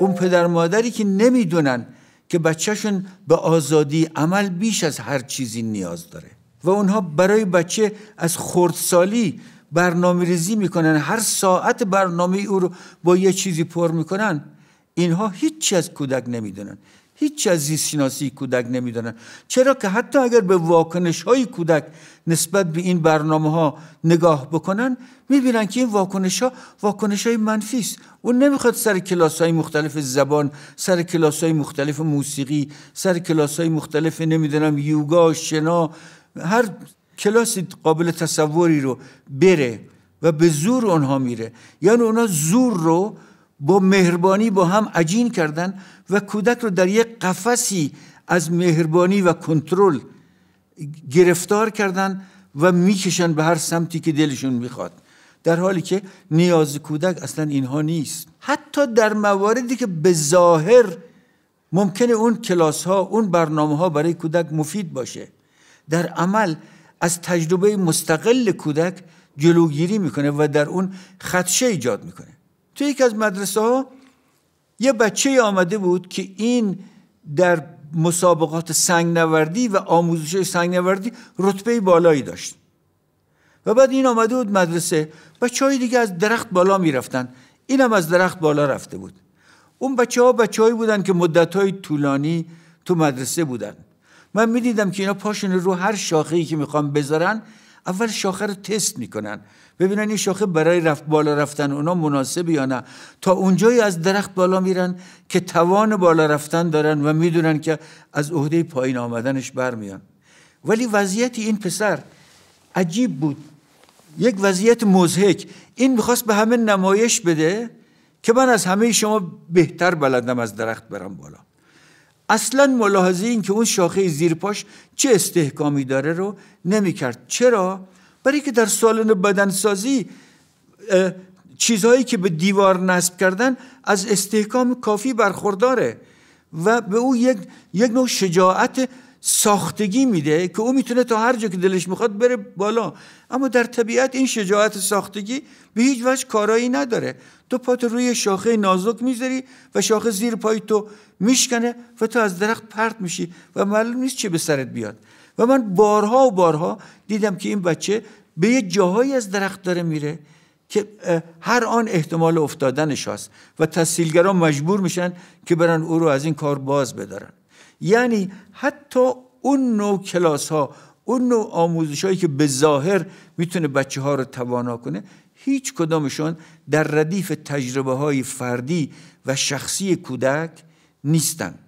اون پدر مادری که نمیدونن که بچهشون به آزادی عمل بیش از هر چیزی نیاز داره و اونها برای بچه از خردسالی برنامه ریزی میکنن هر ساعت برنامه او رو با یه چیزی پر میکنن اینها هیچی از کودک نمیدونن هیچ از زیست کودک نمیدونن چرا که حتی اگر به واکنش های کودک نسبت به این برنامه ها نگاه بکنن میبینن که این واکنش ها واکنش های منفی است اون نمیخواد سر کلاس های مختلف زبان سر کلاس های مختلف موسیقی سر کلاس های مختلف نمیدونم یوگا شنا هر کلاس قابل تصوری رو بره و به زور اونها میره یعنی اونا زور رو با مهربانی با هم عجین کردن و کودک رو در یک قفسی از مهربانی و کنترل گرفتار کردن و میکشن به هر سمتی که دلشون میخواد در حالی که نیاز کودک اصلا اینها نیست حتی در مواردی که به ظاهر ممکنه اون کلاس ها اون برنامه ها برای کودک مفید باشه در عمل از تجربه مستقل کودک جلوگیری میکنه و در اون خدشه ایجاد میکنه تو یکی از مدرسه ها یه بچه آمده بود که این در مسابقات سنگ نوردی و آموزش سنگ نوردی رتبه بالایی داشت و بعد این آمده بود مدرسه بچه های دیگه از درخت بالا میرفتن این هم از درخت بالا رفته بود اون بچه ها بچه هایی بودن که مدت های طولانی تو مدرسه بودن من میدیدم که اینا پاشن رو هر شاخه ای که میخوام بذارن اول شاخه رو تست میکنن ببینن این شاخه برای رفت بالا رفتن اونا مناسب یا نه تا اونجایی از درخت بالا میرن که توان بالا رفتن دارن و میدونن که از عهده پایین آمدنش برمیان ولی وضعیت این پسر عجیب بود یک وضعیت مزهک این میخواست به همه نمایش بده که من از همه شما بهتر بلدم از درخت برم بالا اصلا ملاحظه این که اون شاخه زیرپاش چه استحکامی داره رو نمیکرد چرا؟ برای که در سالن بدنسازی چیزهایی که به دیوار نصب کردن از استحکام کافی برخورداره و به او یک, یک نوع شجاعت ساختگی میده که او میتونه تا هر جا که دلش میخواد بره بالا اما در طبیعت این شجاعت ساختگی به هیچ وجه کارایی نداره تو پات روی شاخه نازک میذاری و شاخه زیر پای تو میشکنه و تو از درخت پرت میشی و معلوم نیست چه به سرت بیاد و من بارها و بارها دیدم که این بچه به یه جاهایی از درخت داره میره که هر آن احتمال افتادنش هست و تسهیلگران مجبور میشن که برن او رو از این کار باز بدارن یعنی حتی اون نوع کلاس ها اون نوع آموزش هایی که به ظاهر میتونه بچه ها رو توانا کنه هیچ کدامشون در ردیف تجربه های فردی و شخصی کودک نیستند